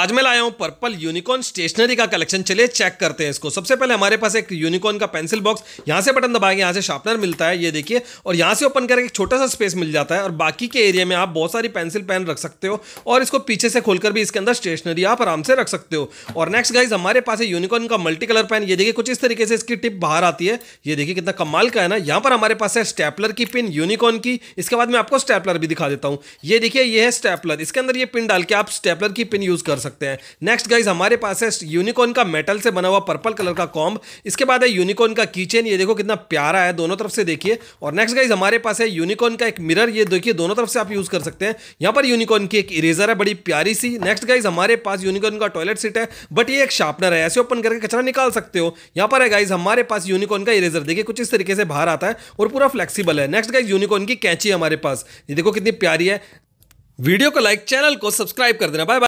आज मैं लाया हूं पर्पल यूनिकॉर्न स्टेशनरी का कलेक्शन चलिए चेक करते हैं इसको सबसे पहले हमारे पास एक यूनिकॉर्न का पेंसिल बॉक्स यहां से बटन दबाएंगे यहां से शार्पनर मिलता है ये देखिए और यहां से ओपन करके एक छोटा सा स्पेस मिल जाता है और बाकी के एरिया में आप बहुत सारी पेंसिल पेन रख सकते हो और इसको पीछे से खोलकर भी इसके अंदर स्टेशनरी आप आराम से रख सकते हो और नेक्स्ट गाइज हमारे पास है यूनिकॉर्न का मल्टी कलर पेन ये देखिए कुछ इस तरीके से इसकी टिप बाहर आती है ये देखिए कितना कमाल का है ना यहाँ पर हमारे पास है स्टेपलर की पिन यूनिकॉर्न की इसके बाद मैं आपको स्टेपलर भी दिखा देता हूँ ये देखिए ये है स्टेपलर इसके अंदर ये पिन डाल के आप स्टेपलर की पिन यूज कर सकते सकते हैं नेक्स्ट गाइज हमारे पास है यूनिकॉर्न का मेटल से बना हुआ पर्पल कलर का कॉम्ब इसके बाद है यूनिकॉर्न का कीचेन ये देखो कितना प्यारा है दोनों तरफ से देखिए और नेक्स्ट गाइज हमारे पास है यूनिकॉर्न का एक मिरर ये देखिए दोनों तरफ से आप यूज कर सकते हैं यहाँ पर यूनिकॉर्न की एक इरेजर है बड़ी प्यारी सी नेक्स्ट गाइज हमारे पास यूनिकॉर्न का टॉयलेट सीट है बट ये एक शार्पनर है ऐसे ओपन करके कचरा निकाल सकते हो यहाँ पर है गाइज हमारे पास यूनिकॉर्न का इरेजर देखिए कुछ इस तरीके से बाहर आता है और पूरा फ्लेक्सीबल है नेक्स्ट गाइज यूनिकॉर्न की कैंची हमारे पास ये देखो कितनी प्यारी है वीडियो को लाइक चैनल को सब्सक्राइब कर देना बाय बाय